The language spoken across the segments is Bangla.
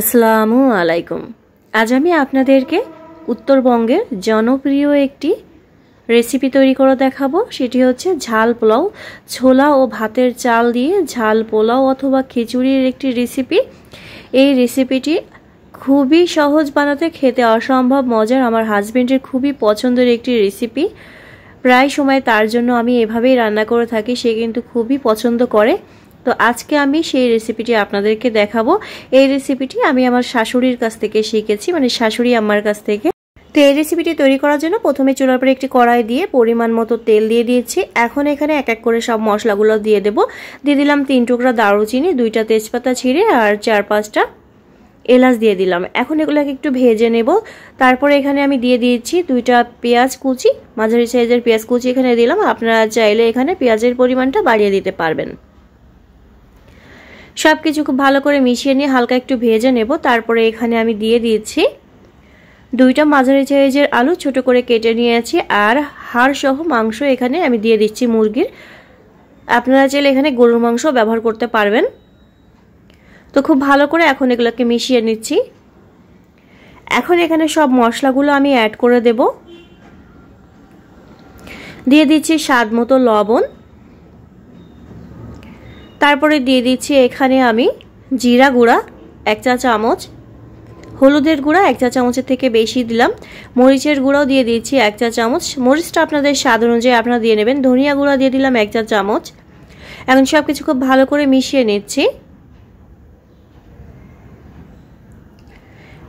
আসসালাম আলাইকুম আজ আমি আপনাদেরকে উত্তরবঙ্গের জনপ্রিয় একটি রেসিপি তৈরি করে দেখাবো সেটি হচ্ছে ঝাল পোলাও ছোলা ও ভাতের চাল দিয়ে ঝাল পোলাও অথবা খিচুড়ির একটি রেসিপি এই রেসিপিটি খুবই সহজ বানাতে খেতে অসম্ভব মজার আমার হাজব্যান্ডের খুবই পছন্দের একটি রেসিপি প্রায় সময় তার জন্য আমি এভাবেই রান্না করে থাকি সে কিন্তু খুবই পছন্দ করে তো আজকে আমি সেই রেসিপিটি আপনাদেরকে দেখাবো এই রেসিপিটি আমি আমার শাশুড়ির কাছ থেকে শিখেছি মানে শাশুড়ি আমার কাছ থেকে তো এই রেসিপিটি তৈরি করার জন্য প্রথমে চুলার পরে একটি কড়াই দিয়ে পরিমাণ মতো তেল দিয়ে দিয়েছি এখন এখানে এক এক করে সব মশলাগুলো দিয়ে দেব দিয়ে দিলাম তিন টুকরা দারুচিনি দুইটা তেজপাতা ছিঁড়ে আর চার পাঁচটা এলাচ দিয়ে দিলাম এখন এগুলোকে একটু ভেজে নেব তারপরে এখানে আমি দিয়ে দিয়েছি দুইটা পেঁয়াজ কুচি মাঝারি সাইজের পেঁয়াজ কুচি এখানে দিলাম আপনারা চাইলে এখানে পেঁয়াজের পরিমাণটা বাড়িয়ে দিতে পারবেন সব কিছু খুব ভালো করে মিশিয়ে নিয়ে হালকা একটু ভেজে নেব তারপরে এখানে আমি দিয়ে দিয়েছি দুইটা মাঝারি সাইজের আলু ছোট করে কেটে নিয়েছি আর হাড় সহ মাংস এখানে আমি দিয়ে দিচ্ছি মুরগির আপনারা চাইলে এখানে গরুর মাংস ব্যবহার করতে পারবেন তো খুব ভালো করে এখন এগুলোকে মিশিয়ে নিচ্ছি এখন এখানে সব মশলাগুলো আমি অ্যাড করে দেব দিয়ে দিচ্ছি স্বাদ মতো লবণ তারপরে দিয়ে দিচ্ছি এখানে আমি জিরা গুঁড়া এক চা চামচ হলুদের গুঁড়া এক চা চামচের থেকে বেশি দিলাম মরিচের গুঁড়াও দিয়ে দিচ্ছি এক চা চামচ মরিচটা আপনাদের স্বাদ অনুযায়ী আপনারা দিয়ে নেবেন ধনিয়া গুঁড়া দিয়ে দিলাম এক চা চামচ এখন সব কিছু খুব ভালো করে মিশিয়ে নিচ্ছি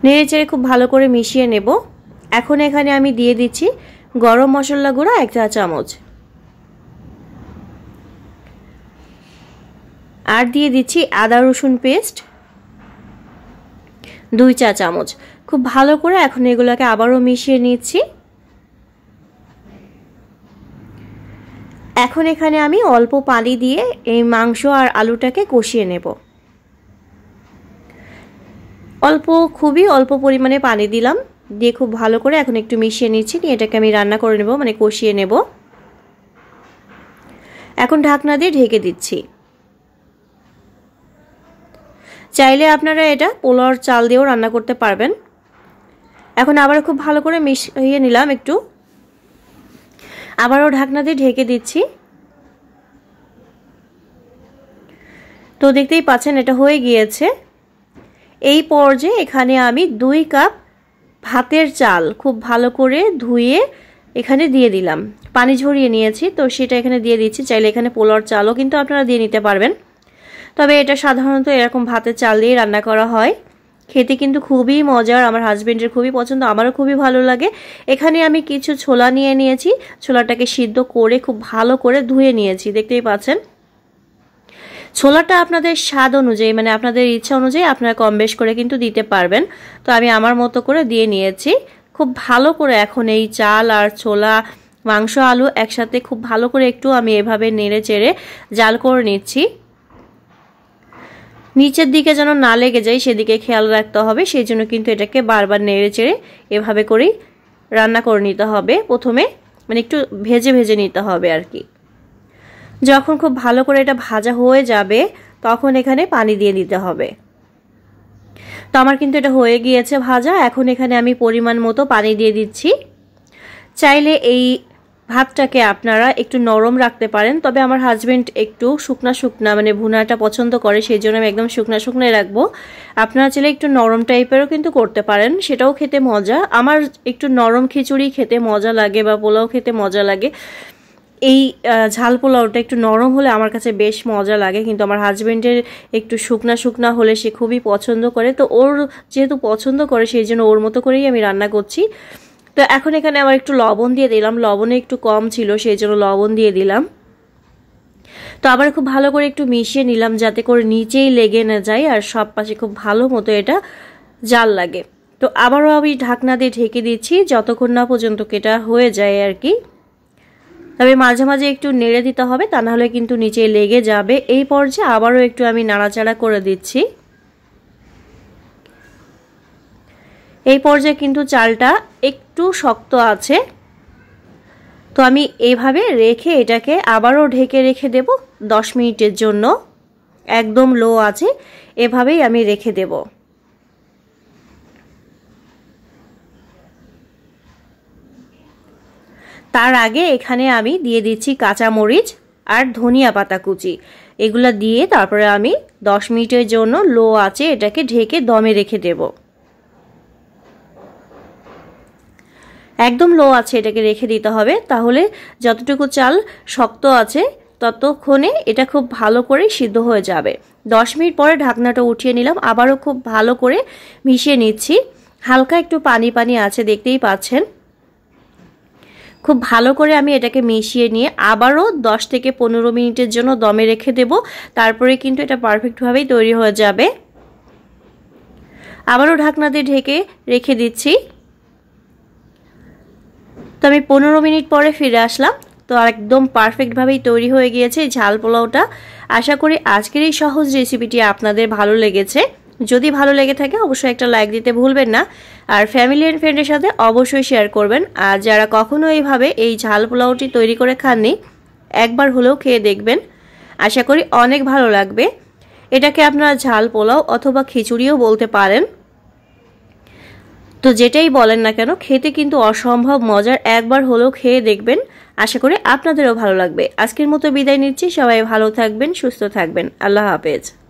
নেড়েচেড়ে খুব ভালো করে মিশিয়ে নেব এখন এখানে আমি দিয়ে দিচ্ছি গরম মশলা গুঁড়া এক চা চামচ আর দিয়ে দিচ্ছি আদা রসুন পেস্ট দুই চা চামচ খুব ভালো করে এখন এগুলোকে আবারও মিশিয়ে নিচ্ছি এখন এখানে আমি অল্প পানি দিয়ে এই মাংস আর আলুটাকে কষিয়ে নেব অল্প খুবই অল্প পরিমাণে পানি দিলাম দিয়ে খুব ভালো করে এখন একটু মিশিয়ে নিচ্ছি নিয়ে এটাকে আমি রান্না করে নেব মানে কষিয়ে নেব এখন ঢাকনা দিয়ে ঢেকে দিচ্ছি চাইলে আপনারা এটা পোলার চাল দিয়েও রান্না করতে পারবেন এখন আবার খুব ভালো করে মিশিয়ে নিলাম একটু আবারও ঢাকনা দিয়ে ঢেকে দিচ্ছি তো দেখতেই পাচ্ছেন এটা হয়ে গিয়েছে এই পর্যায়ে এখানে আমি দুই কাপ ভাতের চাল খুব ভালো করে ধুয়ে এখানে দিয়ে দিলাম পানি ঝরিয়ে নিয়েছি তো সেটা এখানে দিয়ে দিচ্ছি চাইলে এখানে পোলার চালও কিন্তু আপনারা দিয়ে নিতে পারবেন তবে এটা সাধারণত এরকম ভাতের চাল দিয়ে রান্না করা হয় খেতে কিন্তু খুবই মজার আমার হাজব্যান্ডের খুবই পছন্দ আমারও খুবই ভালো লাগে এখানে আমি কিছু ছোলা নিয়ে নিয়েছি ছোলাটাকে সিদ্ধ করে খুব ভালো করে ধুয়ে নিয়েছি দেখতেই পাচ্ছেন ছোলাটা আপনাদের স্বাদ অনুযায়ী মানে আপনাদের ইচ্ছা অনুযায়ী আপনারা কম বেশ করে কিন্তু দিতে পারবেন তো আমি আমার মতো করে দিয়ে নিয়েছি খুব ভালো করে এখন এই চাল আর ছোলা মাংস আলু একসাথে খুব ভালো করে একটু আমি এভাবে নেড়ে চেড়ে জাল করে নিচ্ছি নিচের দিকে যেন না লেগে যায় সেদিকে খেয়াল রাখতে হবে সেই জন্য কিন্তু এটাকে বারবার নেড়ে চেড়ে এভাবে করেই রান্না করে নিতে হবে প্রথমে মানে একটু ভেজে ভেজে নিতে হবে আর কি যখন খুব ভালো করে এটা ভাজা হয়ে যাবে তখন এখানে পানি দিয়ে দিতে হবে তো আমার কিন্তু এটা হয়ে গিয়েছে ভাজা এখন এখানে আমি পরিমাণ মতো পানি দিয়ে দিচ্ছি চাইলে এই ভাতটাকে আপনারা একটু নরম রাখতে পারেন তবে আমার হাজব্যান্ড একটু শুকনা শুকনা মানে ভুনাটা পছন্দ করে সেই জন্য আমি একদম শুকনা শুকনাই রাখবো আপনারা চাইলে একটু নরম টাইপেরও কিন্তু করতে পারেন সেটাও খেতে মজা আমার একটু নরম খিচুড়ি খেতে মজা লাগে বা পোলাও খেতে মজা লাগে এই ঝাল পোলাওটা একটু নরম হলে আমার কাছে বেশ মজা লাগে কিন্তু আমার হাজব্যান্ডের একটু শুকনা শুকনা হলে সে খুবই পছন্দ করে তো ওর যেহেতু পছন্দ করে সেই জন্য ওর মতো করেই আমি রান্না করছি তো এখন এখানে আবার একটু লবণ দিয়ে দিলাম লবণে একটু কম ছিল সেই জন্য লবণ দিয়ে দিলাম তো আবার খুব ভালো করে একটু মিশিয়ে নিলাম যাতে করে নিচেই লেগে না যায় আর সব পাশে খুব ভালো মতো এটা জাল লাগে তো আবারও আমি ঢাকনা দিয়ে ঢেকে দিচ্ছি যতক্ষণ না পর্যন্ত এটা হয়ে যায় আর কি তবে মাঝে মাঝে একটু নেড়ে দিতে হবে তা নাহলে কিন্তু নিচে লেগে যাবে এই পর্যায়ে আবারও একটু আমি নাড়াচাড়া করে দিচ্ছি এই পর্যায়ে কিন্তু চালটা একটু শক্ত আছে তো আমি এইভাবে রেখে এটাকে আবারও ঢেকে রেখে দেব দশ মিনিটের জন্য একদম লো আছে এভাবেই আমি রেখে দেব তার আগে এখানে আমি দিয়ে দিচ্ছি কাঁচামরিচ আর ধনিয়া পাতা কুচি এগুলো দিয়ে তারপরে আমি দশ মিনিটের জন্য লো আছে এটাকে ঢেকে দমে রেখে দেবো একদম লো আছে এটাকে রেখে দিতে হবে তাহলে যতটুকু চাল শক্ত আছে ততক্ষণে এটা খুব ভালো করে সিদ্ধ হয়ে যাবে দশ মিনিট পরে ঢাকনাটা উঠিয়ে নিলাম আবারও খুব ভালো করে মিশিয়ে নিচ্ছি হালকা একটু পানি পানি আছে দেখতেই পাচ্ছেন খুব ভালো করে আমি এটাকে মিশিয়ে নিয়ে আবারও দশ থেকে পনেরো মিনিটের জন্য দমে রেখে দেব তারপরে কিন্তু এটা পারফেক্টভাবেই তৈরি হয়ে যাবে আবারও ঢাকনা দিয়ে ঢেকে রেখে দিচ্ছি তো আমি পনেরো মিনিট পরে ফিরে আসলাম তো একদম পারফেক্টভাবেই তৈরি হয়ে গিয়েছে ঝাল পোলাওটা আশা করি আজকের এই সহজ রেসিপিটি আপনাদের ভালো লেগেছে যদি ভালো লেগে থাকে অবশ্যই একটা লাইক দিতে ভুলবেন না আর ফ্যামিলি অ্যান্ড ফ্রেন্ডের সাথে অবশ্যই শেয়ার করবেন আর যারা কখনো এইভাবে এই ঝাল পোলাওটি তৈরি করে খাননি একবার হলেও খেয়ে দেখবেন আশা করি অনেক ভালো লাগবে এটাকে আপনারা ঝাল পোলাও অথবা খিচুড়িও বলতে পারেন তো যেটাই বলেন না কেন খেতে কিন্তু অসম্ভব মজার একবার হলেও খেয়ে দেখবেন আশা করি আপনাদেরও ভালো লাগবে আজকের মতো বিদায় নিচ্ছি সবাই ভালো থাকবেন সুস্থ থাকবেন আল্লাহ হাফেজ